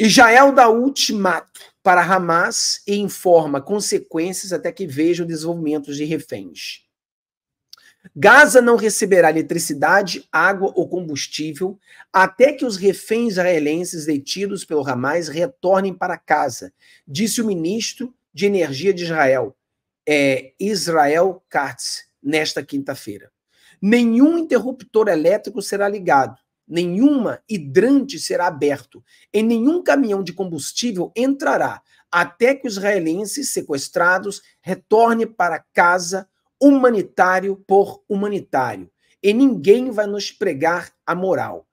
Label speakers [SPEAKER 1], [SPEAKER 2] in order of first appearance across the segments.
[SPEAKER 1] Israel é dá ultimato para Hamas e informa consequências até que veja desenvolvimentos de reféns. Gaza não receberá eletricidade, água ou combustível até que os reféns israelenses detidos pelo Hamas retornem para casa, disse o ministro de Energia de Israel, é, Israel Katz, nesta quinta-feira. Nenhum interruptor elétrico será ligado nenhuma hidrante será aberto, em nenhum caminhão de combustível entrará, até que os israelenses sequestrados retornem para casa, humanitário por humanitário. E ninguém vai nos pregar a moral.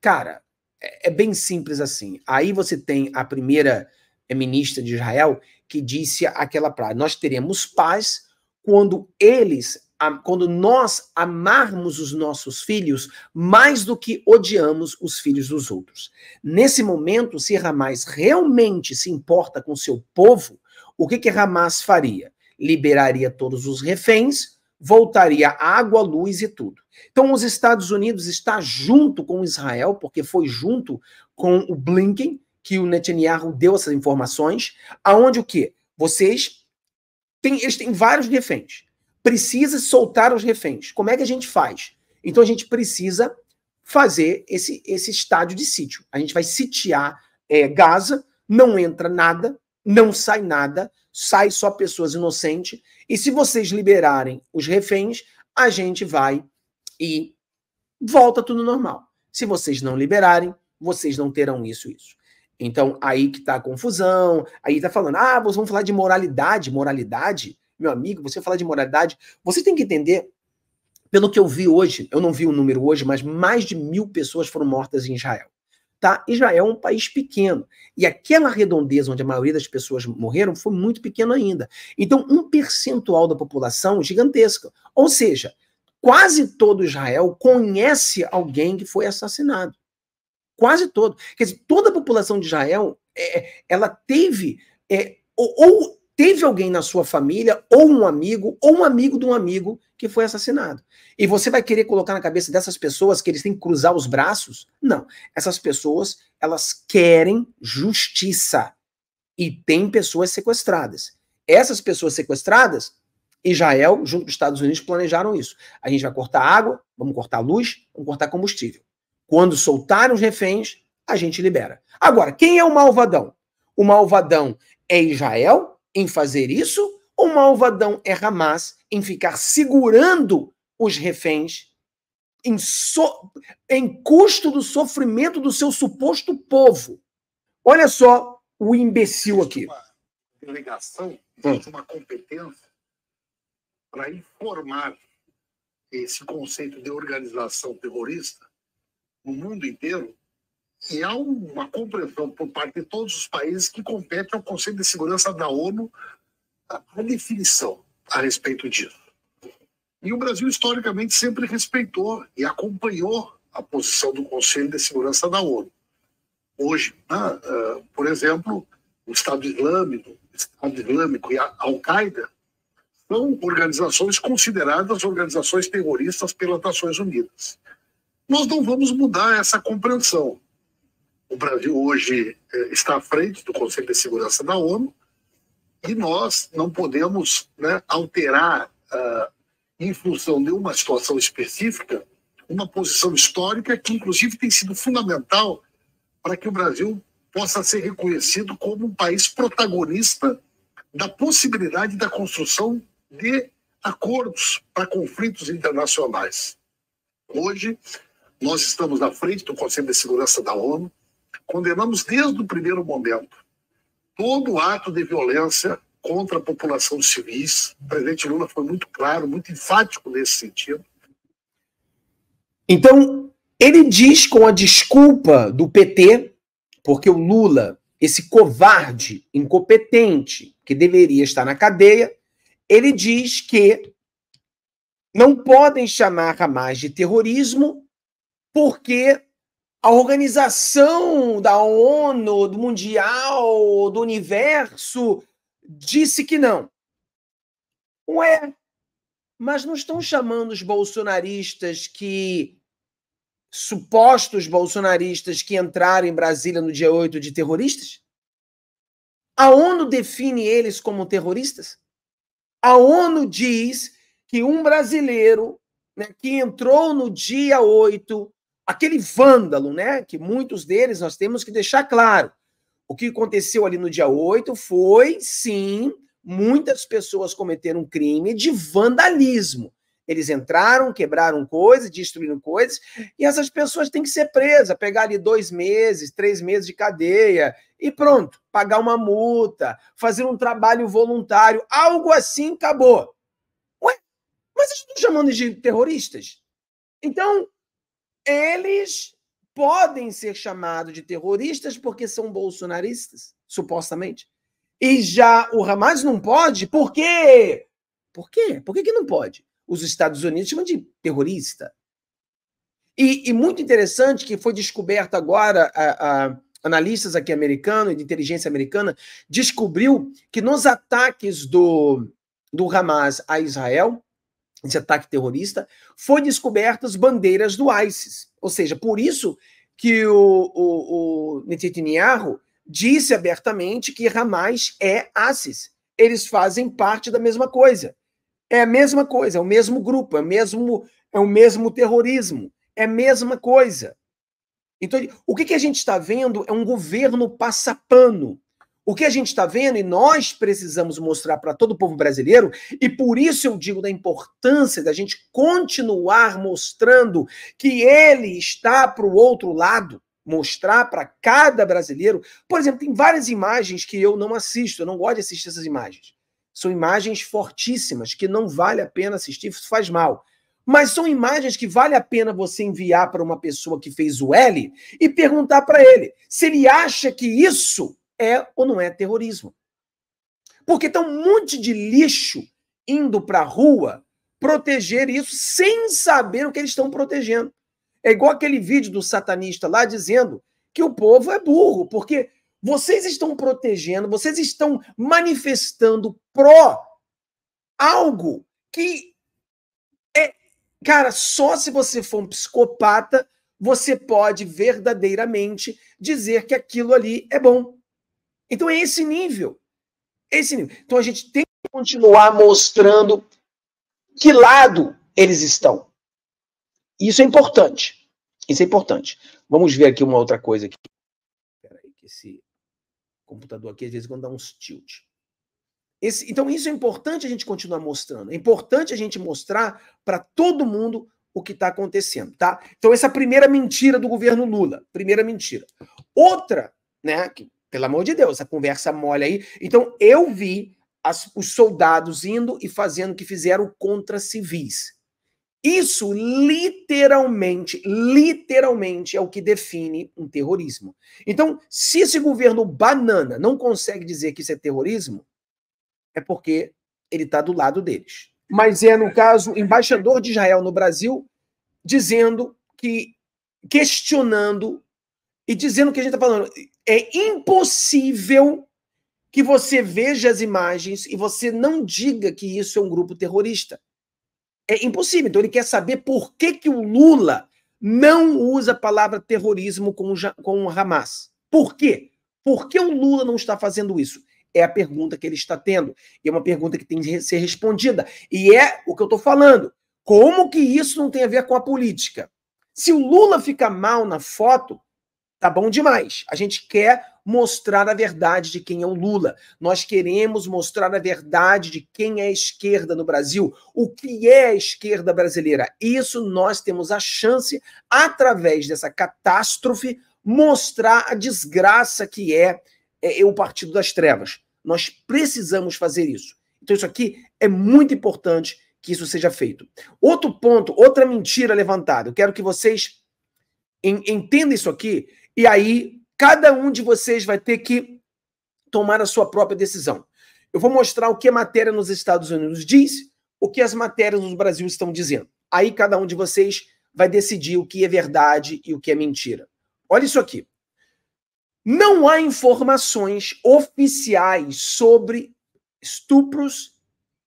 [SPEAKER 1] Cara, é, é bem simples assim. Aí você tem a primeira é, ministra de Israel que disse aquela frase: Nós teremos paz quando eles quando nós amarmos os nossos filhos mais do que odiamos os filhos dos outros. Nesse momento, se Ramaz realmente se importa com seu povo, o que, que Ramaz faria? Liberaria todos os reféns, voltaria água, luz e tudo. Então, os Estados Unidos está junto com Israel, porque foi junto com o Blinken que o Netanyahu deu essas informações, aonde o que? Vocês têm, eles têm vários reféns precisa soltar os reféns. Como é que a gente faz? Então a gente precisa fazer esse, esse estádio de sítio. A gente vai sitiar é, Gaza, não entra nada, não sai nada, sai só pessoas inocentes. E se vocês liberarem os reféns, a gente vai e volta tudo normal. Se vocês não liberarem, vocês não terão isso, isso. Então, aí que tá a confusão, aí tá falando, ah, vamos falar de moralidade, moralidade meu amigo, você falar de moralidade, você tem que entender pelo que eu vi hoje, eu não vi o número hoje, mas mais de mil pessoas foram mortas em Israel. Tá? Israel é um país pequeno. E aquela redondeza onde a maioria das pessoas morreram foi muito pequena ainda. Então, um percentual da população gigantesca. Ou seja, quase todo Israel conhece alguém que foi assassinado. Quase todo. Quer dizer, toda a população de Israel, é, ela teve. É, ou, ou teve alguém na sua família, ou um amigo, ou um amigo de um amigo que foi assassinado. E você vai querer colocar na cabeça dessas pessoas que eles têm que cruzar os braços? Não. Essas pessoas, elas querem justiça. E tem pessoas sequestradas. Essas pessoas sequestradas, Israel, junto com os Estados Unidos, planejaram isso. A gente vai cortar água, vamos cortar luz, vamos cortar combustível. Quando soltarem os reféns, a gente libera. Agora, quem é o malvadão? O malvadão é Israel, em fazer isso, o malvadão é Hamas em ficar segurando os reféns em, so, em custo do sofrimento do seu suposto povo. Olha só o imbecil aqui. Uma
[SPEAKER 2] delegação hum. existe uma competência para informar esse conceito de organização terrorista no mundo inteiro e há é uma compreensão por parte de todos os países que compete ao Conselho de Segurança da ONU a definição a respeito disso. E o Brasil, historicamente, sempre respeitou e acompanhou a posição do Conselho de Segurança da ONU. Hoje, né, uh, por exemplo, o Estado Islâmico, o Estado Islâmico e a Al-Qaeda são organizações consideradas organizações terroristas pelas Nações Unidas. Nós não vamos mudar essa compreensão. O Brasil hoje eh, está à frente do Conselho de Segurança da ONU e nós não podemos né, alterar, uh, em função de uma situação específica, uma posição histórica que, inclusive, tem sido fundamental para que o Brasil possa ser reconhecido como um país protagonista da possibilidade da construção de acordos para conflitos internacionais. Hoje, nós estamos na frente do Conselho de Segurança da ONU, Condenamos desde o primeiro momento todo ato de violência contra a população civis. O presidente Lula foi muito claro, muito enfático nesse sentido.
[SPEAKER 1] Então, ele diz com a desculpa do PT, porque o Lula, esse covarde, incompetente, que deveria estar na cadeia, ele diz que não podem chamar a mais de terrorismo porque a organização da ONU, do Mundial, do Universo, disse que não. Ué, mas não estão chamando os bolsonaristas que. supostos bolsonaristas que entraram em Brasília no dia 8 de terroristas? A ONU define eles como terroristas? A ONU diz que um brasileiro né, que entrou no dia 8 aquele vândalo, né? Que muitos deles nós temos que deixar claro. O que aconteceu ali no dia 8 foi, sim, muitas pessoas cometeram um crime de vandalismo. Eles entraram, quebraram coisas, destruíram coisas, e essas pessoas têm que ser presas, pegar ali dois meses, três meses de cadeia, e pronto, pagar uma multa, fazer um trabalho voluntário, algo assim acabou. Ué, mas eles estão chamando de terroristas? Então, eles podem ser chamados de terroristas porque são bolsonaristas, supostamente. E já o Hamas não pode, por quê? Por quê? Por que, que não pode? Os Estados Unidos chamam de terrorista. E, e muito interessante que foi descoberto agora, a, a, analistas aqui americanos de inteligência americana, descobriu que nos ataques do, do Hamas a Israel, de ataque terrorista, foi descobertas bandeiras do ISIS. Ou seja, por isso que o, o, o Netanyahu disse abertamente que Hamas é ISIS. Eles fazem parte da mesma coisa. É a mesma coisa, é o mesmo grupo, é o mesmo, é o mesmo terrorismo, é a mesma coisa. Então, o que, que a gente está vendo é um governo passapano o que a gente está vendo e nós precisamos mostrar para todo o povo brasileiro, e por isso eu digo da importância da gente continuar mostrando que ele está para o outro lado, mostrar para cada brasileiro. Por exemplo, tem várias imagens que eu não assisto, eu não gosto de assistir essas imagens. São imagens fortíssimas que não vale a pena assistir, faz mal. Mas são imagens que vale a pena você enviar para uma pessoa que fez o L e perguntar para ele se ele acha que isso é ou não é terrorismo. Porque tem tá um monte de lixo indo para a rua proteger isso sem saber o que eles estão protegendo. É igual aquele vídeo do satanista lá dizendo que o povo é burro, porque vocês estão protegendo, vocês estão manifestando pró algo que é. Cara, só se você for um psicopata, você pode verdadeiramente dizer que aquilo ali é bom. Então é esse nível. É esse nível. Então a gente tem que continuar mostrando que lado eles estão. Isso é importante. Isso é importante. Vamos ver aqui uma outra coisa aqui. que esse computador aqui às vezes quando dá uns tilt. Esse, então isso é importante a gente continuar mostrando. É importante a gente mostrar para todo mundo o que está acontecendo, tá? Então essa é a primeira mentira do governo Lula, primeira mentira. Outra, né, que pelo amor de Deus, essa conversa mole aí. Então, eu vi as, os soldados indo e fazendo o que fizeram contra civis. Isso literalmente, literalmente é o que define um terrorismo. Então, se esse governo banana não consegue dizer que isso é terrorismo, é porque ele está do lado deles. Mas é, no caso, embaixador de Israel no Brasil dizendo que, questionando e dizendo que a gente está falando, é impossível que você veja as imagens e você não diga que isso é um grupo terrorista. É impossível. Então ele quer saber por que, que o Lula não usa a palavra terrorismo com o, com o Hamas. Por quê? Por que o Lula não está fazendo isso? É a pergunta que ele está tendo. E é uma pergunta que tem que ser respondida. E é o que eu estou falando. Como que isso não tem a ver com a política? Se o Lula fica mal na foto, Tá bom demais. A gente quer mostrar a verdade de quem é o Lula. Nós queremos mostrar a verdade de quem é a esquerda no Brasil, o que é a esquerda brasileira. Isso nós temos a chance, através dessa catástrofe, mostrar a desgraça que é, é, é o Partido das Trevas. Nós precisamos fazer isso. Então, isso aqui é muito importante que isso seja feito. Outro ponto, outra mentira levantada, eu quero que vocês entendam isso aqui e aí, cada um de vocês vai ter que tomar a sua própria decisão. Eu vou mostrar o que a matéria nos Estados Unidos diz, o que as matérias no Brasil estão dizendo. Aí cada um de vocês vai decidir o que é verdade e o que é mentira. Olha isso aqui. Não há informações oficiais sobre estupros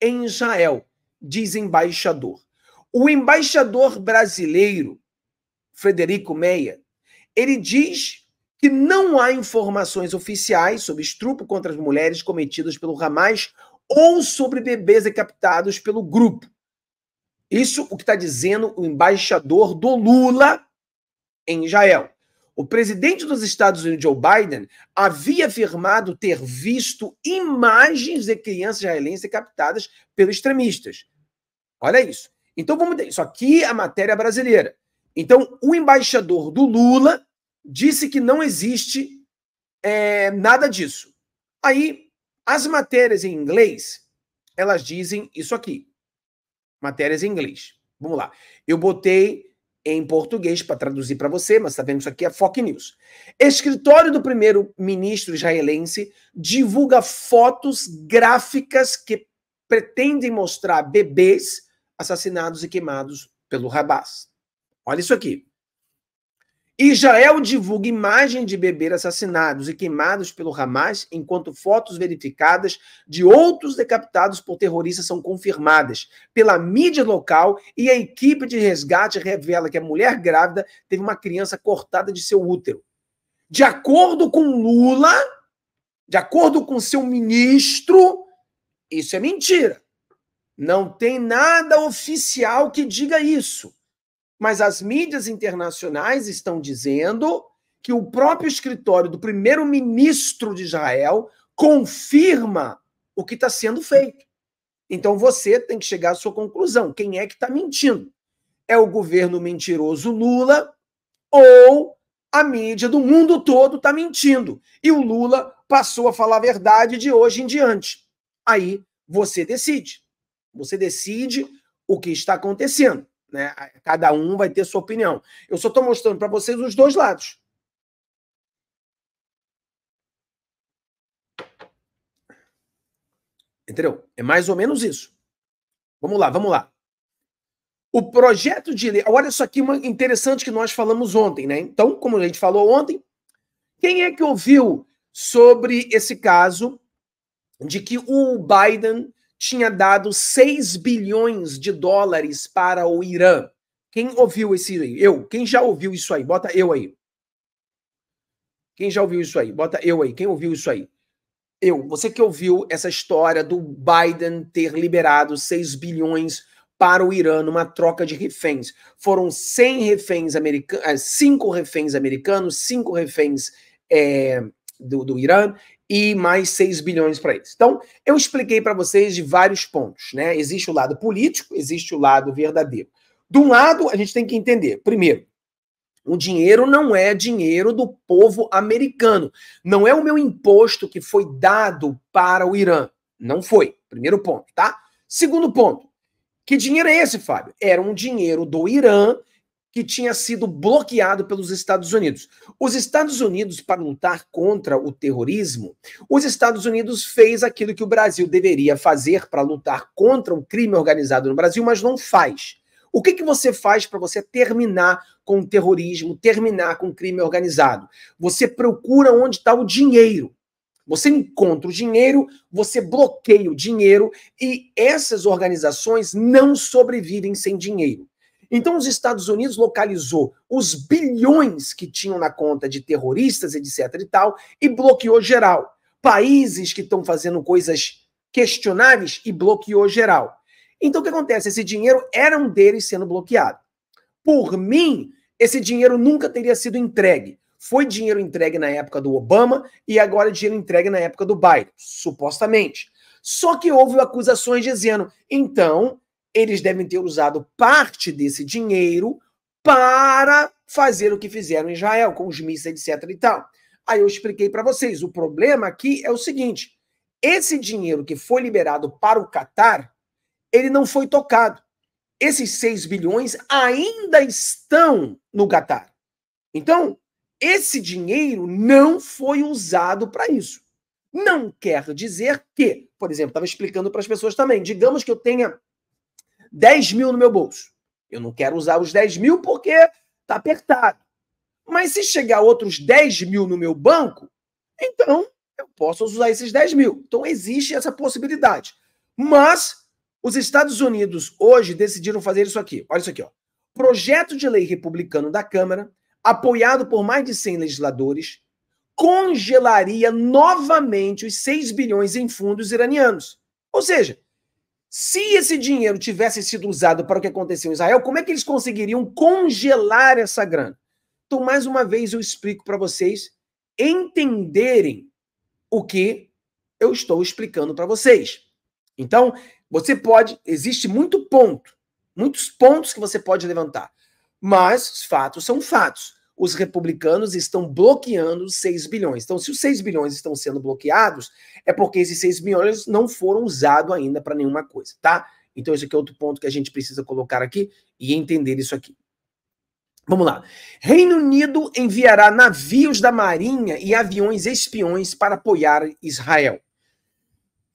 [SPEAKER 1] em Israel, diz embaixador. O embaixador brasileiro, Frederico Meia, ele diz que não há informações oficiais sobre estupro contra as mulheres cometidos pelo Hamas ou sobre bebês decapitados pelo grupo. Isso o que está dizendo o embaixador do Lula em Israel. O presidente dos Estados Unidos, Joe Biden, havia afirmado ter visto imagens de crianças israelenses decapitadas pelos extremistas. Olha isso. Então vamos. Isso aqui é a matéria brasileira. Então, o embaixador do Lula disse que não existe é, nada disso. Aí, as matérias em inglês, elas dizem isso aqui. Matérias em inglês. Vamos lá. Eu botei em português para traduzir para você, mas sabemos tá vendo que isso aqui é Fox News. Escritório do primeiro-ministro israelense divulga fotos gráficas que pretendem mostrar bebês assassinados e queimados pelo Hamas. Olha isso aqui. Israel divulga imagem de bebês assassinados e queimados pelo Hamas, enquanto fotos verificadas de outros decapitados por terroristas são confirmadas pela mídia local e a equipe de resgate revela que a mulher grávida teve uma criança cortada de seu útero. De acordo com Lula, de acordo com seu ministro, isso é mentira. Não tem nada oficial que diga isso mas as mídias internacionais estão dizendo que o próprio escritório do primeiro-ministro de Israel confirma o que está sendo feito. Então você tem que chegar à sua conclusão. Quem é que está mentindo? É o governo mentiroso Lula ou a mídia do mundo todo está mentindo? E o Lula passou a falar a verdade de hoje em diante. Aí você decide. Você decide o que está acontecendo. Né? Cada um vai ter sua opinião. Eu só estou mostrando para vocês os dois lados. Entendeu? É mais ou menos isso. Vamos lá, vamos lá. O projeto de lei. Olha isso aqui interessante que nós falamos ontem, né? Então, como a gente falou ontem, quem é que ouviu sobre esse caso de que o Biden tinha dado 6 bilhões de dólares para o Irã. Quem ouviu esse aí? Eu. Quem já ouviu isso aí? Bota eu aí. Quem já ouviu isso aí? Bota eu aí. Quem ouviu isso aí? Eu. Você que ouviu essa história do Biden ter liberado 6 bilhões para o Irã numa troca de reféns. Foram 100 eh, reféns americanos, 5 reféns americanos, eh, 5 reféns é, do, do Irã e mais 6 bilhões para eles. Então, eu expliquei para vocês de vários pontos, né? Existe o lado político, existe o lado verdadeiro. De um lado, a gente tem que entender, primeiro, o dinheiro não é dinheiro do povo americano. Não é o meu imposto que foi dado para o Irã. Não foi. Primeiro ponto, tá? Segundo ponto, que dinheiro é esse, Fábio? Era um dinheiro do Irã que tinha sido bloqueado pelos Estados Unidos. Os Estados Unidos, para lutar contra o terrorismo, os Estados Unidos fez aquilo que o Brasil deveria fazer para lutar contra o crime organizado no Brasil, mas não faz. O que, que você faz para você terminar com o terrorismo, terminar com o crime organizado? Você procura onde está o dinheiro. Você encontra o dinheiro, você bloqueia o dinheiro e essas organizações não sobrevivem sem dinheiro. Então, os Estados Unidos localizou os bilhões que tinham na conta de terroristas, etc. e tal, e bloqueou geral. Países que estão fazendo coisas questionáveis e bloqueou geral. Então, o que acontece? Esse dinheiro era um deles sendo bloqueado. Por mim, esse dinheiro nunca teria sido entregue. Foi dinheiro entregue na época do Obama e agora é dinheiro entregue na época do Biden, supostamente. Só que houve acusações dizendo, então, eles devem ter usado parte desse dinheiro para fazer o que fizeram em Israel, com os mísseis, etc. e tal. Aí eu expliquei para vocês. O problema aqui é o seguinte: esse dinheiro que foi liberado para o Catar, ele não foi tocado. Esses 6 bilhões ainda estão no Catar. Então, esse dinheiro não foi usado para isso. Não quer dizer que, por exemplo, estava explicando para as pessoas também, digamos que eu tenha 10 mil no meu bolso. Eu não quero usar os 10 mil porque está apertado. Mas se chegar outros 10 mil no meu banco, então eu posso usar esses 10 mil. Então existe essa possibilidade. Mas os Estados Unidos hoje decidiram fazer isso aqui. Olha isso aqui, ó. Projeto de lei republicano da Câmara, apoiado por mais de 100 legisladores, congelaria novamente os 6 bilhões em fundos iranianos. Ou seja, se esse dinheiro tivesse sido usado para o que aconteceu em Israel, como é que eles conseguiriam congelar essa grana? Então, mais uma vez, eu explico para vocês entenderem o que eu estou explicando para vocês. Então, você pode, existe muito ponto, muitos pontos que você pode levantar, mas fatos são fatos os republicanos estão bloqueando os 6 bilhões. Então, se os 6 bilhões estão sendo bloqueados, é porque esses 6 bilhões não foram usados ainda para nenhuma coisa, tá? Então, esse aqui é outro ponto que a gente precisa colocar aqui e entender isso aqui. Vamos lá. Reino Unido enviará navios da Marinha e aviões espiões para apoiar Israel.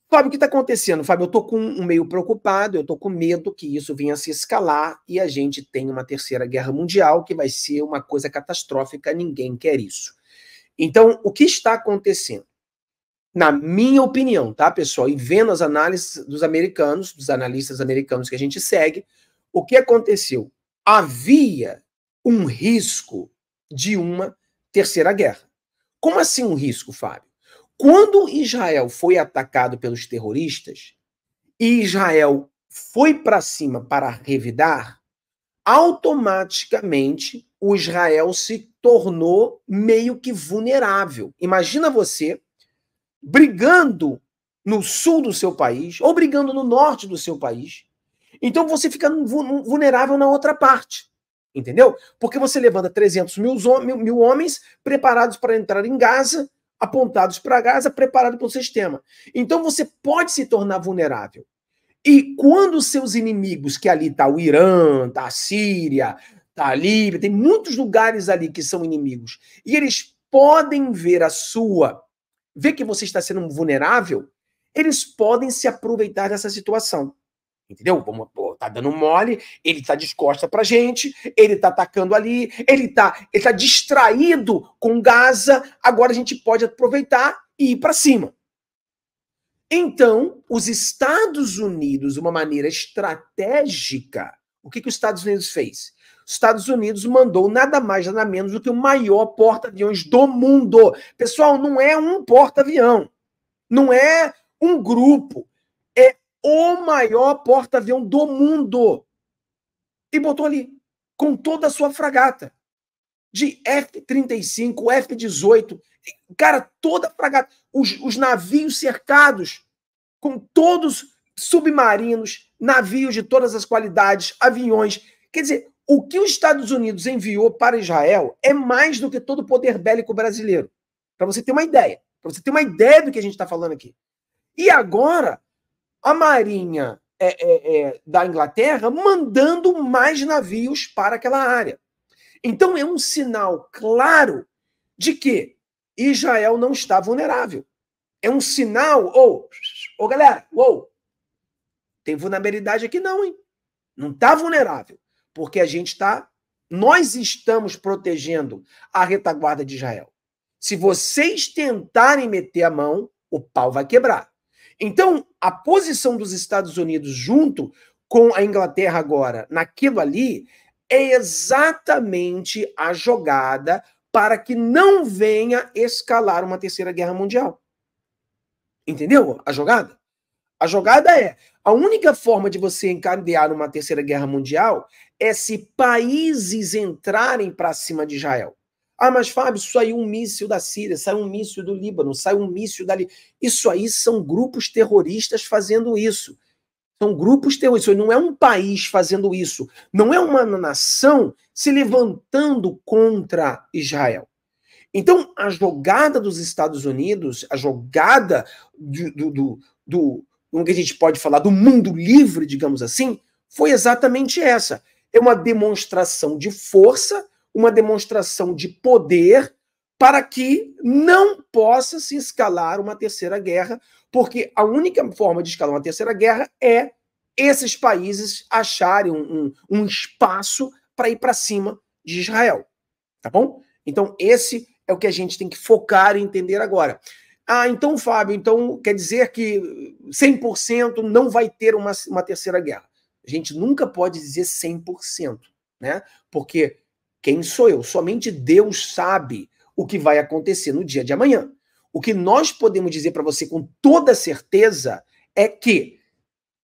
[SPEAKER 1] Fábio, o que está acontecendo? Fábio, eu estou com um meio preocupado, eu estou com medo que isso venha a se escalar e a gente tenha uma terceira guerra mundial que vai ser uma coisa catastrófica, ninguém quer isso. Então, o que está acontecendo? Na minha opinião, tá, pessoal? E vendo as análises dos americanos, dos analistas americanos que a gente segue, o que aconteceu? Havia um risco de uma terceira guerra. Como assim um risco, Fábio? Quando Israel foi atacado pelos terroristas e Israel foi para cima para revidar, automaticamente o Israel se tornou meio que vulnerável. Imagina você brigando no sul do seu país ou brigando no norte do seu país. Então você fica vulnerável na outra parte. Entendeu? Porque você levanta 300 mil, mil homens preparados para entrar em Gaza apontados para Gaza, preparado o sistema. Então você pode se tornar vulnerável. E quando seus inimigos, que ali está o Irã, está a Síria, está a Líbia, tem muitos lugares ali que são inimigos, e eles podem ver a sua, ver que você está sendo vulnerável, eles podem se aproveitar dessa situação. Entendeu? Vamos, tá dando mole, ele tá descosta pra gente, ele tá atacando ali, ele tá, ele tá distraído com Gaza, agora a gente pode aproveitar e ir para cima. Então, os Estados Unidos, de uma maneira estratégica, o que, que os Estados Unidos fez? Os Estados Unidos mandou nada mais, nada menos do que o maior porta-aviões do mundo. Pessoal, não é um porta-avião. Não é um grupo o maior porta-avião do mundo e botou ali, com toda a sua fragata. De F-35, F-18, cara, toda a fragata. Os, os navios cercados, com todos submarinos, navios de todas as qualidades, aviões. Quer dizer, o que os Estados Unidos enviou para Israel é mais do que todo o poder bélico brasileiro. Para você ter uma ideia. Para você ter uma ideia do que a gente está falando aqui. E agora, a Marinha é, é, é, da Inglaterra mandando mais navios para aquela área. Então é um sinal claro de que Israel não está vulnerável. É um sinal, ou, oh, ô oh, galera, ou, oh, tem vulnerabilidade aqui não, hein? Não está vulnerável, porque a gente está, nós estamos protegendo a retaguarda de Israel. Se vocês tentarem meter a mão, o pau vai quebrar. Então, a posição dos Estados Unidos junto com a Inglaterra agora naquilo ali é exatamente a jogada para que não venha escalar uma terceira guerra mundial. Entendeu a jogada? A jogada é: a única forma de você encadear uma terceira guerra mundial é se países entrarem para cima de Israel. Ah, mas Fábio, saiu é um míssil da Síria, saiu um míssil do Líbano, saiu um míssil dali. Isso aí são grupos terroristas fazendo isso. São grupos terroristas. Não é um país fazendo isso. Não é uma nação se levantando contra Israel. Então, a jogada dos Estados Unidos, a jogada do, do, do, do que a gente pode falar, do mundo livre, digamos assim, foi exatamente essa. É uma demonstração de força uma demonstração de poder para que não possa se escalar uma terceira guerra, porque a única forma de escalar uma terceira guerra é esses países acharem um, um, um espaço para ir para cima de Israel. Tá bom? Então, esse é o que a gente tem que focar e entender agora. Ah, então, Fábio, então quer dizer que 100% não vai ter uma, uma terceira guerra. A gente nunca pode dizer 100%, né? Porque quem sou eu? Somente Deus sabe o que vai acontecer no dia de amanhã. O que nós podemos dizer para você com toda certeza é que,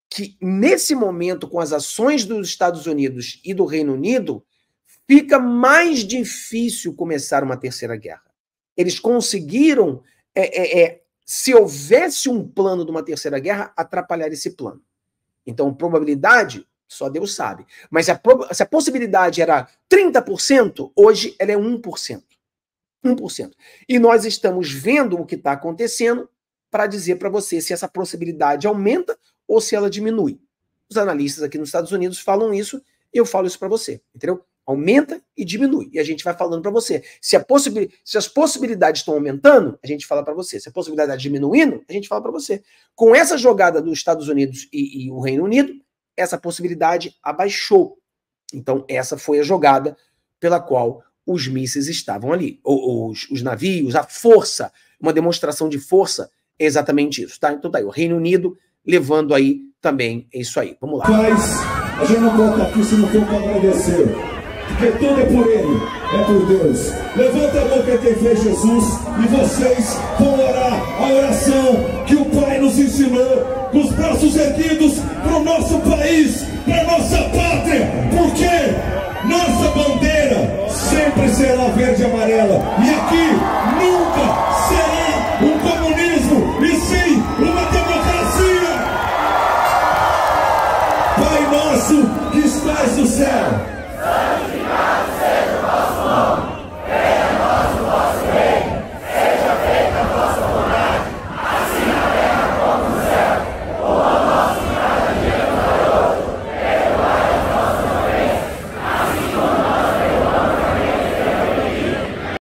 [SPEAKER 1] que nesse momento, com as ações dos Estados Unidos e do Reino Unido, fica mais difícil começar uma terceira guerra. Eles conseguiram, é, é, é, se houvesse um plano de uma terceira guerra, atrapalhar esse plano. Então, probabilidade só Deus sabe. Mas a, se a possibilidade era 30%, hoje ela é 1%. 1%. E nós estamos vendo o que está acontecendo para dizer para você se essa possibilidade aumenta ou se ela diminui. Os analistas aqui nos Estados Unidos falam isso e eu falo isso para você, entendeu? Aumenta e diminui. E a gente vai falando para você. Se, se, as possibilidades estão aumentando, a gente fala para você. Se a possibilidade está diminuindo, a gente fala para você. Com essa jogada dos Estados Unidos e, e o Reino Unido, essa possibilidade abaixou. Então, essa foi a jogada pela qual os mísseis estavam ali. Os, os navios, a força, uma demonstração de força é exatamente isso. Tá? Então, tá aí, o Reino Unido levando aí também é isso aí. Vamos lá. Mas
[SPEAKER 2] a gente não volta aqui se não for para agradecer. Porque tudo é por
[SPEAKER 1] ele, é por Deus. Levanta a boca quem fez Jesus e vocês vão orar a oração que o Pai nos ensinou, com os braços erguidos para o nosso Pai. is